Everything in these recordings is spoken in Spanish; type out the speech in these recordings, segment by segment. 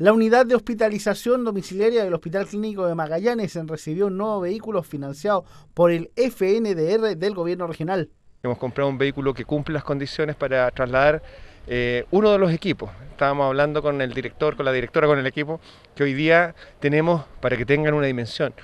La unidad de hospitalización domiciliaria del Hospital Clínico de Magallanes recibió un nuevo vehículo financiado por el FNDR del gobierno regional. Hemos comprado un vehículo que cumple las condiciones para trasladar eh, uno de los equipos. Estábamos hablando con el director, con la directora, con el equipo, que hoy día tenemos, para que tengan una dimensión,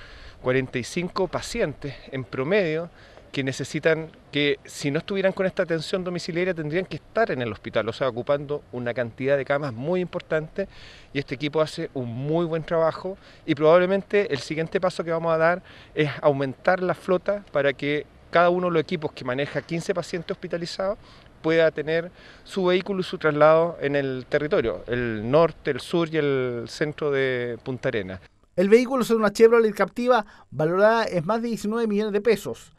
45 pacientes en promedio que necesitan que si no estuvieran con esta atención domiciliaria tendrían que estar en el hospital, o sea, ocupando una cantidad de camas muy importante y este equipo hace un muy buen trabajo y probablemente el siguiente paso que vamos a dar es aumentar la flota para que cada uno de los equipos que maneja 15 pacientes hospitalizados pueda tener su vehículo y su traslado en el territorio, el norte, el sur y el centro de Punta Arena. El vehículo es una Chevrolet Captiva valorada en más de 19 millones de pesos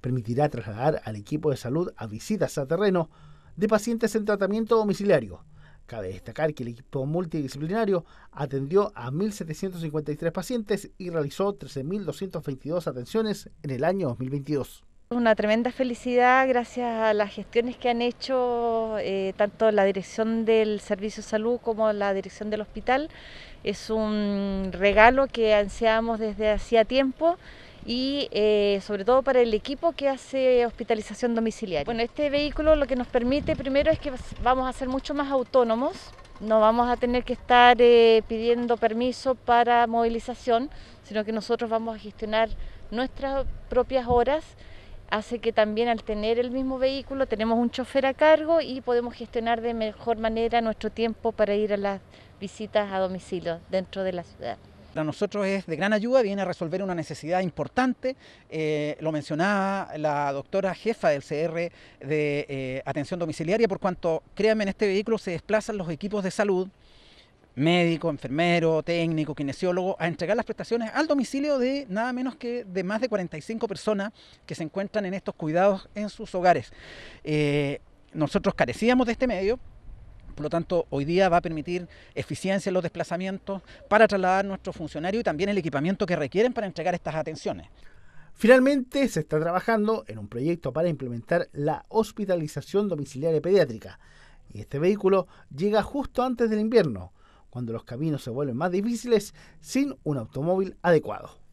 permitirá trasladar al equipo de salud a visitas a terreno de pacientes en tratamiento domiciliario. Cabe destacar que el equipo multidisciplinario atendió a 1.753 pacientes y realizó 13.222 atenciones en el año 2022. Una tremenda felicidad gracias a las gestiones que han hecho eh, tanto la dirección del Servicio de Salud como la dirección del hospital. Es un regalo que ansiamos desde hacía tiempo y eh, sobre todo para el equipo que hace hospitalización domiciliaria. Bueno, este vehículo lo que nos permite primero es que vamos a ser mucho más autónomos, no vamos a tener que estar eh, pidiendo permiso para movilización, sino que nosotros vamos a gestionar nuestras propias horas. Hace que también al tener el mismo vehículo tenemos un chofer a cargo y podemos gestionar de mejor manera nuestro tiempo para ir a las visitas a domicilio dentro de la ciudad. Para nosotros es de gran ayuda, viene a resolver una necesidad importante. Eh, lo mencionaba la doctora jefa del CR de eh, atención domiciliaria, por cuanto, créanme, en este vehículo se desplazan los equipos de salud, médico, enfermero, técnico, kinesiólogo, a entregar las prestaciones al domicilio de nada menos que de más de 45 personas que se encuentran en estos cuidados en sus hogares. Eh, nosotros carecíamos de este medio, por lo tanto, hoy día va a permitir eficiencia en los desplazamientos para trasladar nuestros funcionarios y también el equipamiento que requieren para entregar estas atenciones. Finalmente, se está trabajando en un proyecto para implementar la hospitalización domiciliaria pediátrica. Y este vehículo llega justo antes del invierno, cuando los caminos se vuelven más difíciles sin un automóvil adecuado.